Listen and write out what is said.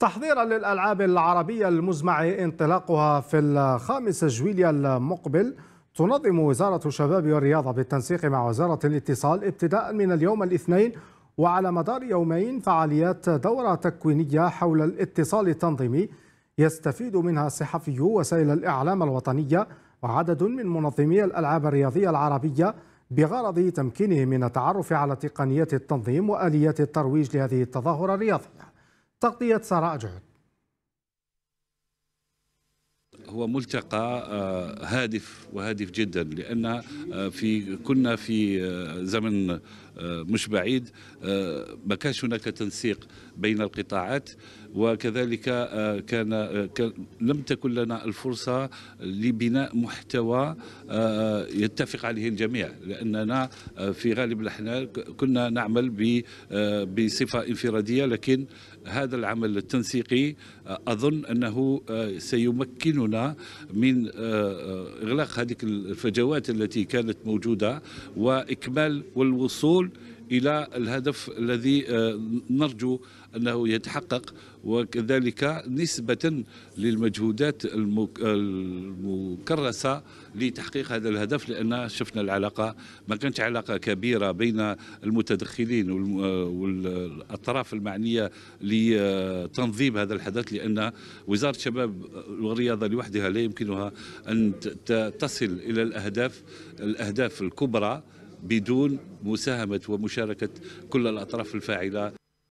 تحضيرا للألعاب العربية المزمع انطلاقها في الخامس جويليا المقبل تنظم وزارة الشباب والرياضة بالتنسيق مع وزارة الاتصال ابتداء من اليوم الاثنين وعلى مدار يومين فعاليات دورة تكوينية حول الاتصال التنظيمي يستفيد منها صحفيو وسائل الإعلام الوطنية وعدد من منظمي الألعاب الرياضية العربية بغرض تمكينهم من التعرف على تقنيات التنظيم وآليات الترويج لهذه التظاهرة الرياضية تغطية سارة أجعد هو ملتقى آه، هادف وهادف جدا لان آه، في كنا في آه، زمن مش بعيد ما كانش هناك تنسيق بين القطاعات وكذلك كان لم تكن لنا الفرصه لبناء محتوى يتفق عليه الجميع لاننا في غالب الاحيان كنا نعمل بصفه انفراديه لكن هذا العمل التنسيقي اظن انه سيمكننا من آه، آه، إغلاق هذه الفجوات التي كانت موجودة وإكمال والوصول الى الهدف الذي آه، نرجو انه يتحقق وكذلك نسبه للمجهودات المكرسه لتحقيق هذا الهدف لان شفنا العلاقه ما كانت علاقه كبيره بين المتدخلين والاطراف المعنيه لتنظيم هذا الحدث لان وزاره الشباب والرياضه لوحدها لا يمكنها ان تصل الى الاهداف الاهداف الكبرى بدون مساهمة ومشاركة كل الأطراف الفاعلة